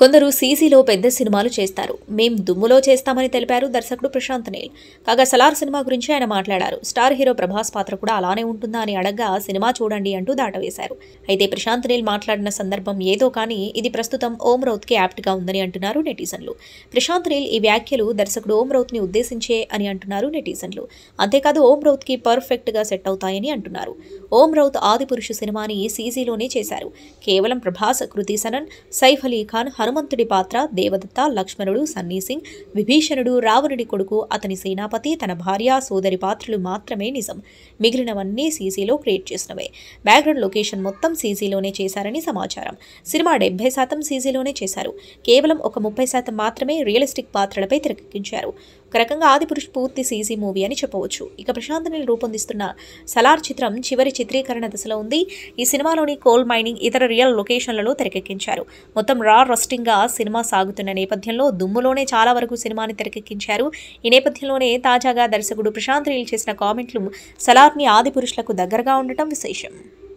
కొందరు సీసీలో పెద్ద సినిమాలు చేస్తారు మేం దుమ్ములో చేస్తామని తెలిపారు దర్శకుడు ప్రశాంత్ నీల్ కాగా సలార్ సినిమా గురించి ఆయన మాట్లాడారు స్టార్ హీరో ప్రభాస్ పాత్ర కూడా అలానే ఉంటుందా అని అడగ్గా సినిమా చూడండి అంటూ దాటవేశారు అయితే ప్రశాంత్ నీల్ మాట్లాడిన సందర్భం ఏదో కానీ ఇది ప్రస్తుతం ఓం రౌత్కి యాప్ట్గా ఉందని అంటున్నారు నెటిజన్లు ప్రశాంత్ నీల్ ఈ వ్యాఖ్యలు దర్శకుడు ఓం రౌత్ని ఉద్దేశించే అని అంటున్నారు నెటిజన్లు అంతేకాదు ఓం రౌత్కి పర్ఫెక్ట్గా సెట్ అవుతాయని అంటున్నారు ఓం రౌత్ ఆదిపురుషు సినిమాని సీజీలోనే చేశారు కేవలం ప్రభాస్ కృతి సనన్ సైఫ్ అలీ ఖాన్ హనుమంతుడి పాత్ర దేవదత్త లక్ష్మణుడు సన్నీసింగ్ విభీషణుడు రావణుడి కొడుకు అతని సేనాపతి తన భార్య సోదరి పాత్రలు మాత్రమే నిజం మిగిలినవన్నీ సీసీలో క్రియేట్ చేసినవే బ్యాక్గ్రౌండ్ లొకేషన్ మొత్తం సీసీలోనే చేశారని సమాచారం సినిమా డెబ్బై శాతం సీసీలోనే చేశారు కేవలం ఒక ముప్పై శాతం మాత్రమే రియలిస్టిక్ పాత్రలపై తెరకెక్కించారు ఒక రకంగా ఆదిపురుష్ పూర్తి సీజీ మూవీ అని చెప్పవచ్చు ఇక ప్రశాంత్ నీల్ రూపొందిస్తున్న సలార్ చిత్రం చివరి చిత్రీకరణ దశలో ఉంది ఈ సినిమాలోని కోల్ మైనింగ్ ఇతర రియల్ లొకేషన్లలో తెరకెక్కించారు మొత్తం రా రస్టింగ్గా సినిమా సాగుతున్న నేపథ్యంలో దుమ్ములోనే చాలా వరకు సినిమాని తెరకెక్కించారు ఈ నేపథ్యంలోనే తాజాగా దర్శకుడు ప్రశాంత్ నీల్ చేసిన కామెంట్లు సలార్ని పురుషులకు దగ్గరగా ఉండటం విశేషం